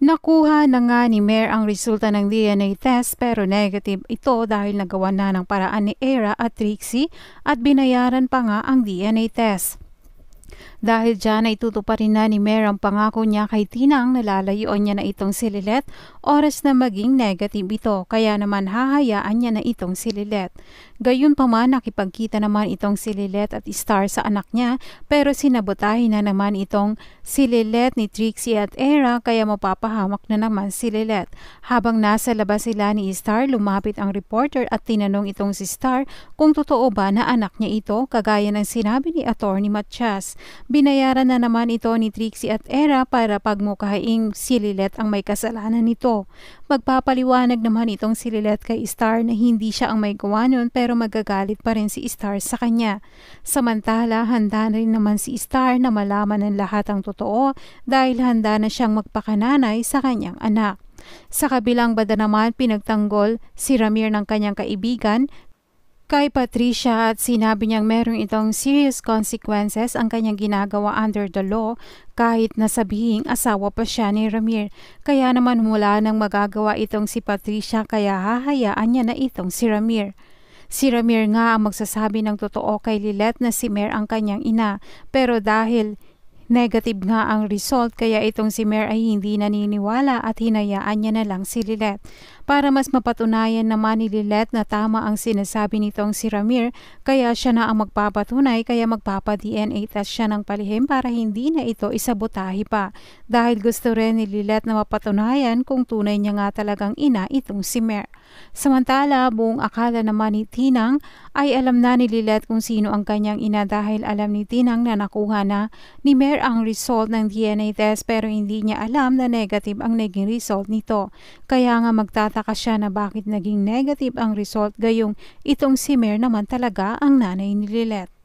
Nakuha na nga ni Mayor ang resulta ng DNA test pero negative ito dahil nagawa na ng paraan ni Era at Trixie at binayaran pa nga ang DNA test. Dahil dyan ay tutuparin na ni Mayor ang pangako niya kay Tinang nalalayuan niya na itong si Lilet oras na maging negative ito kaya naman hahayaan niya na itong si Lilet. Gayunpaman nakipagkita naman itong si Lilet at Star sa anak niya pero sinabotahin na naman itong si Lilet ni Trixie at Era kaya mapapahamak na naman si Lilet. Habang nasa labas sila ni Star lumapit ang reporter at tinanong itong si Star kung totoo ba na anak niya ito kagaya ng sinabi ni Attorney Matias. Binayaran na naman ito ni Trixie at Era para pagmukhaing si Lilith ang may kasalanan nito. Magpapaliwanag naman itong si Lilith kay Star na hindi siya ang may gawa nun pero magagalit pa rin si Star sa kanya. Samantala, handa na rin naman si Star na malaman ng lahat ang totoo dahil handa na siyang magpakananay sa kanyang anak. Sa kabilang banda naman pinagtanggol si Ramir ng kanyang kaibigan kay Patricia at sinabi niyang meron itong serious consequences ang kanyang ginagawa under the law kahit nasabihing asawa pa siya ni Ramir. Kaya naman mula nang magagawa itong si Patricia kaya hahayaan niya na itong si Ramir. Si Ramir nga ang magsasabi ng totoo kay Lilet na si Mer ang kanyang ina pero dahil Negative nga ang result kaya itong si Mayor ay hindi naniniwala at hinayaan niya na lang si Lilet. Para mas mapatunayan naman ni Lilet na tama ang sinasabi nitong si Ramir kaya siya na ang magpapatunay kaya magpapa-DNA test siya ng palihim para hindi na ito isabotahe pa. Dahil gusto rin ni Lilet na mapatunayan kung tunay niya nga talagang ina itong si Mayor. Samantala, buong akala naman ni Tinang ay alam na ni Lilet kung sino ang kanyang ina dahil alam ni Tinang na nakuha na ni Mayor ang result ng DNA test pero hindi niya alam na negative ang naging result nito. Kaya nga magtataka siya na bakit naging negative ang result gayong itong si Mer naman talaga ang nanay ni Lilith.